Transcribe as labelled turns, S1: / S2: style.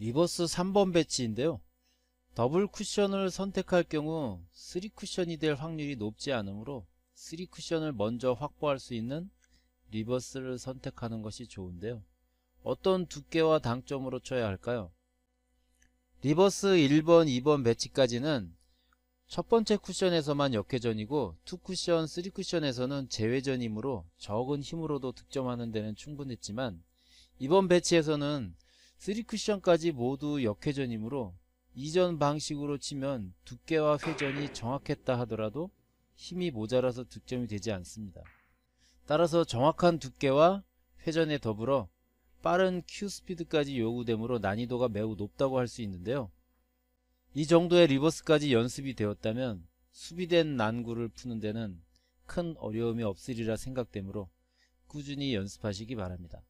S1: 리버스 3번 배치인데요. 더블 쿠션을 선택할 경우 3 쿠션이 될 확률이 높지 않으므로 3 쿠션을 먼저 확보할 수 있는 리버스를 선택하는 것이 좋은데요. 어떤 두께와 당점으로 쳐야 할까요? 리버스 1번, 2번 배치까지는 첫 번째 쿠션에서만 역회전이고 2쿠션, 3쿠션에서는 재회전이므로 적은 힘으로도 득점하는 데는 충분했지만 이번 배치에서는 3쿠션까지 모두 역회전이므로 이전 방식으로 치면 두께와 회전이 정확했다 하더라도 힘이 모자라서 득점이 되지 않습니다. 따라서 정확한 두께와 회전에 더불어 빠른 큐 스피드까지 요구되므로 난이도가 매우 높다고 할 수 있는데요. 이 정도의 리버스까지 연습이 되었다면 수비된 난구를 푸는 데는 큰 어려움이 없으리라 생각되므로 꾸준히 연습하시기 바랍니다.